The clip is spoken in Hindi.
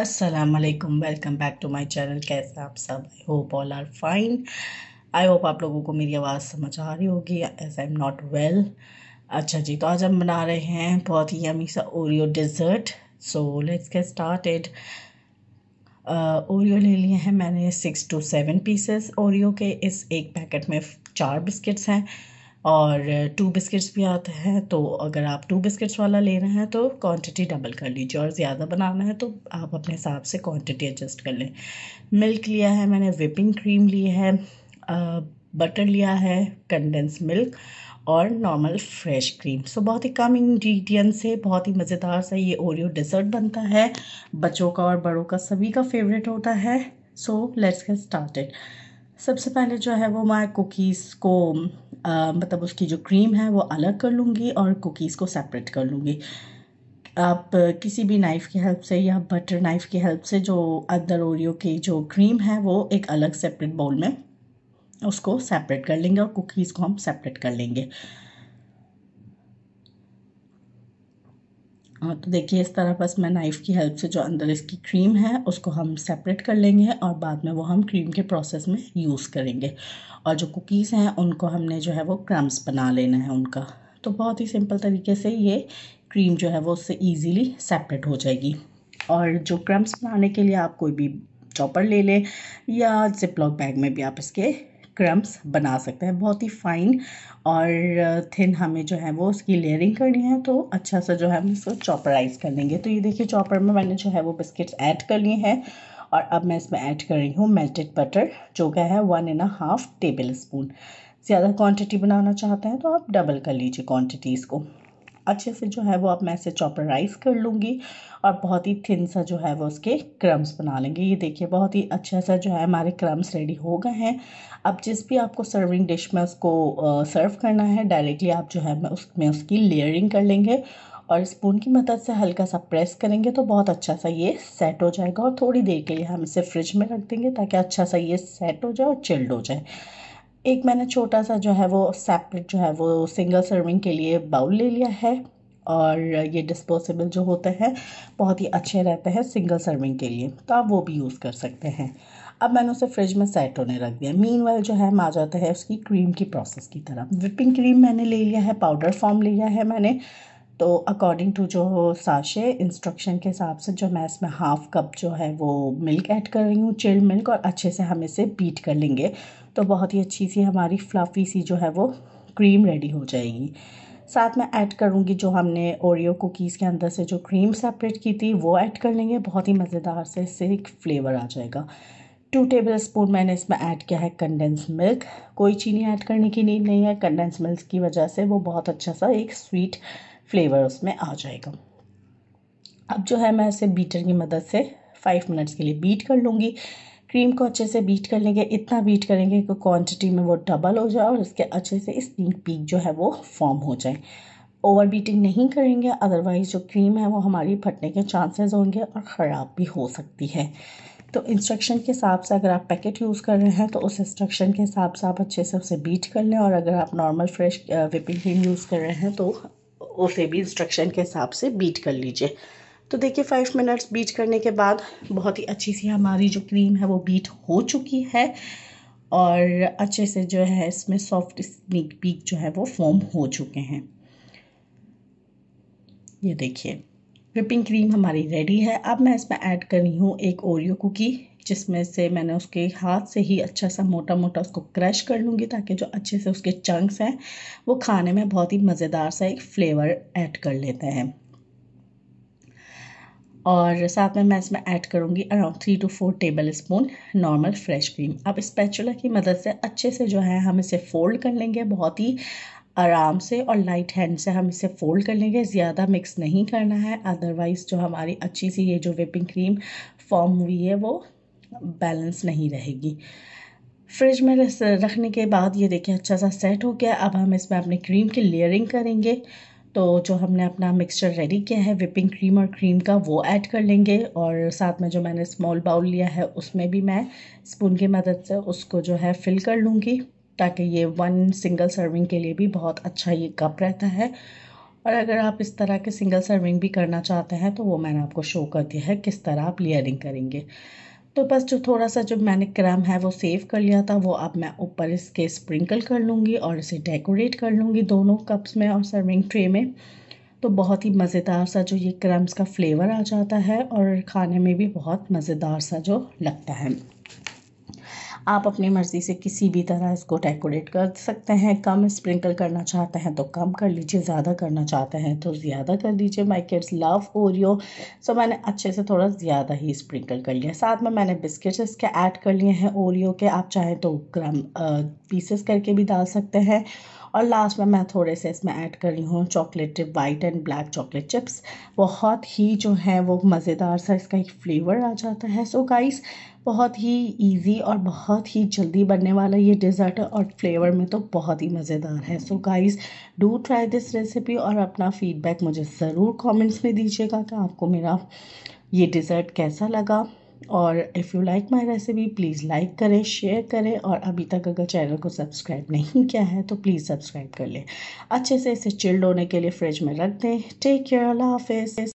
असलकम welcome back to my channel कैसे आप सब I hope all are fine I hope आप लोगों को मेरी आवाज़ समझ आ रही होगी as I am not well अच्छा जी तो आज हम बना रहे हैं बहुत ही यमी सा Oreo dessert so let's get started Oreo ले लिए हैं मैंने six two seven pieces Oreo के इस एक पैकेट में चार बिस्किट्स हैं और टू बिस्किट्स भी आते हैं तो अगर आप टू बिस्किट्स वाला ले रहे हैं तो क्वांटिटी डबल कर लीजिए और ज़्यादा बनाना है तो आप अपने हिसाब से क्वांटिटी एडजस्ट कर लें मिल्क लिया है मैंने विपिंग क्रीम ली है बटर लिया है कंडेंस मिल्क और नॉर्मल फ्रेश क्रीम सो बहुत ही कम इंग्रेडिएंट से बहुत ही मज़ेदार सा ये ओरियो डिज़र्ट बनता है बच्चों का और बड़ों का सभी का फेवरेट होता है सो लेट्स गेट स्टार्टेड सबसे पहले जो है वो मैं कुकीज़ को मतलब उसकी जो क्रीम है वो अलग कर लूँगी और कुकीज़ को सेपरेट कर लूँगी आप किसी भी नाइफ़ की हेल्प से या बटर नाइफ़ की हेल्प से जो अदर ओरियो की जो क्रीम है वो एक अलग सेपरेट बाउल में उसको सेपरेट कर लेंगे और कुकीज़ को हम सेपरेट कर लेंगे हाँ तो देखिए इस तरह बस मैं नाइफ़ की हेल्प से जो अंदर इसकी क्रीम है उसको हम सेपरेट कर लेंगे और बाद में वो हम क्रीम के प्रोसेस में यूज़ करेंगे और जो कुकीज़ हैं उनको हमने जो है वो क्रम्स बना लेना है उनका तो बहुत ही सिंपल तरीके से ये क्रीम जो है वो उससे ईजीली सेपरेट हो जाएगी और जो क्रम्स बनाने के लिए आप कोई भी चॉपर ले लें या जिपलॉक बैग में भी आप इसके क्रम्स बना सकते हैं बहुत ही फाइन और थिन हमें जो है वो उसकी लेयरिंग करनी है तो अच्छा सा जो है हम इसको चॉपराइज़ कर लेंगे तो ये देखिए चॉपर में मैंने जो है वो बिस्किट्स ऐड कर लिए हैं और अब मैं इसमें ऐड कर रही हूँ मेल्टेड बटर जो क्या है one and half tablespoon ज़्यादा क्वान्टिटी बनाना चाहते हैं तो आप डबल कर लीजिए क्वान्टिटी इसको अच्छे से जो है वो अब मैं इसे चॉपराइज़ कर लूँगी और बहुत ही थिन सा जो है वो उसके क्रम्स बना लेंगे ये देखिए बहुत ही अच्छा सा जो है हमारे क्रम्स रेडी हो गए हैं अब जिस भी आपको सर्विंग डिश में उसको सर्व करना है डायरेक्टली आप जो है उसमें उसकी लेयरिंग कर लेंगे और स्पून की मदद से हल्का सा प्रेस करेंगे तो बहुत अच्छा सा ये सेट हो जाएगा और थोड़ी देर के लिए हम इसे फ्रिज में रख देंगे ताकि अच्छा सा ये सेट हो जाए और चिल्ड हो जाए एक मैंने छोटा सा जो है वो सेपरेट जो है वो सिंगल सर्विंग के लिए बाउल ले लिया है और ये डिस्पोजेबल जो होते हैं बहुत ही अच्छे रहते हैं सिंगल सर्विंग के लिए तो आप वो भी यूज़ कर सकते हैं अब मैंने उसे फ्रिज में सेट होने रख दिया मीन जो है हम आ जाता है उसकी क्रीम की प्रोसेस की तरफ विपिंग क्रीम मैंने ले लिया है पाउडर फॉर्म ले लिया है मैंने तो अकॉर्डिंग टू जो साशे इंस्ट्रक्शन के हिसाब से जो मैं इसमें हाफ़ कप जो है वो मिल्क ऐड कर रही हूँ चिल्ड मिल्क और अच्छे से हम इसे बीट कर लेंगे तो बहुत ही अच्छी सी हमारी फ्लफ़ी सी जो है वो क्रीम रेडी हो जाएगी साथ में ऐड करूँगी जो हमने ओरियो कुकीज़ के अंदर से जो क्रीम सेपरेट की थी वो ऐड कर लेंगे बहुत ही मज़ेदार से इससे एक फ्लेवर आ जाएगा टू टेबल स्पून मैंने इसमें ऐड किया है कंडेंस मिल्क कोई चीनी ऐड करने की नीड नहीं है कंडेंस मिल्क की वजह से वो बहुत अच्छा सा एक स्वीट फ्लेवर उसमें आ जाएगा अब जो है मैं इसे बीटर की मदद से फाइव मिनट्स के लिए बीट कर लूँगी क्रीम को अच्छे से बीट कर लेंगे इतना बीट करेंगे कि क्वांटिटी में वो डबल हो जाए और इसके अच्छे से स्प्रिंग पीक जो है वो फॉर्म हो जाए ओवर बीटिंग नहीं करेंगे अदरवाइज़ जो क्रीम है वो हमारी फटने के चांसेस होंगे और ख़राब भी हो सकती है तो इंस्ट्रक्शन के हिसाब से अगर आप पैकेट यूज़ कर रहे हैं तो उस इंस्ट्रक्शन के हिसाब से आप अच्छे से उसे बीट कर लें और अगर आप normal fresh whipping cream use कर रहे हैं तो उसे भी इंस्ट्रक्शन के हिसाब से बीट कर लीजिए तो देखिए फाइव मिनट्स बीट करने के बाद बहुत ही अच्छी सी हमारी जो क्रीम है वो बीट हो चुकी है और अच्छे से जो है इसमें सॉफ्ट स्नीक पीक जो है वो फॉर्म हो चुके हैं ये देखिए विपिंग क्रीम हमारी रेडी है अब मैं इसमें ऐड कर रही हूँ एक ओरियो कुकी जिसमें से मैंने उसके हाथ से ही अच्छा सा मोटा मोटा उसको क्रश कर लूँगी ताकि जो अच्छे से उसके चंक्स हैं वो खाने में बहुत ही मज़ेदार सा एक फ्लेवर ऐड कर लेते हैं और साथ में मैं इसमें ऐड करूँगी around three two four tablespoon normal fresh cream अब स्पैचुला की मदद से अच्छे से जो है हम इसे फोल्ड कर लेंगे बहुत ही आराम से और लाइट हैंड से हम इसे फोल्ड कर लेंगे ज़्यादा मिक्स नहीं करना है अदरवाइज़ जो हमारी अच्छी सी ये जो विपिंग क्रीम फॉर्म हुई है वो बैलेंस नहीं रहेगी फ्रिज में रखने के बाद ये देखिए अच्छा सा सेट हो गया अब हम इसमें अपने क्रीम की लेयरिंग करेंगे तो जो हमने अपना मिक्सचर रेडी किया है विपिंग क्रीम और क्रीम का वो ऐड कर लेंगे और साथ में जो मैंने स्मॉल बाउल लिया है उसमें भी मैं स्पून की मदद से उसको जो है फिल कर लूँगी ताकि ये वन सिंगल सर्विंग के लिए भी बहुत अच्छा ये कप रहता है और अगर आप इस तरह के सिंगल सर्विंग भी करना चाहते हैं तो वो मैंने आपको शो कर दिया है किस तरह आप लेयरिंग करेंगे तो बस जो थोड़ा सा जो मैंने क्रम है वो सेव कर लिया था वो अब मैं ऊपर इसके स्प्रिंकल कर लूँगी और इसे डेकोरेट कर लूँगी दोनों कप्स में और सर्विंग ट्रे में तो बहुत ही मज़ेदार सा जो ये क्रम्स का फ्लेवर आ जाता है और खाने में भी बहुत मज़ेदार सा जो लगता है आप अपनी मर्ज़ी से किसी भी तरह इसको डेकोरेट कर सकते हैं कम स्प्रिंकल करना चाहते हैं तो कम कर लीजिए ज़्यादा करना चाहते हैं तो ज़्यादा कर दीजिए my kids love Oreo so मैंने अच्छे से थोड़ा ज़्यादा ही स्प्रिंकल कर लिया साथ में मैंने बिस्किट्स इसके ऐड कर लिए हैं ओरियो के आप चाहें तो ग्राम पीसेस करके भी डाल सकते हैं और लास्ट में मैं थोड़े से इसमें ऐड कर रही हूँ chocolate white and black chocolate chips बहुत ही जो है वो मज़ेदार सा इसका एक फ्लेवर आ जाता है सो so गाइस बहुत ही इजी और बहुत ही जल्दी बनने वाला ये डिज़र्ट है और फ्लेवर में तो बहुत ही मज़ेदार है so guys do try this recipe और अपना फीडबैक मुझे ज़रूर कमेंट्स में दीजिएगा कि आपको मेरा ये डिज़र्ट कैसा लगा और if you like my recipe please like करें शेयर करें और अभी तक अगर चैनल को सब्सक्राइब नहीं किया है तो प्लीज़ सब्सक्राइब कर लें अच्छे से इसे चिल्ड होने के लिए फ्रिज में रख दें टेक केयर अल्लाह हाफिज़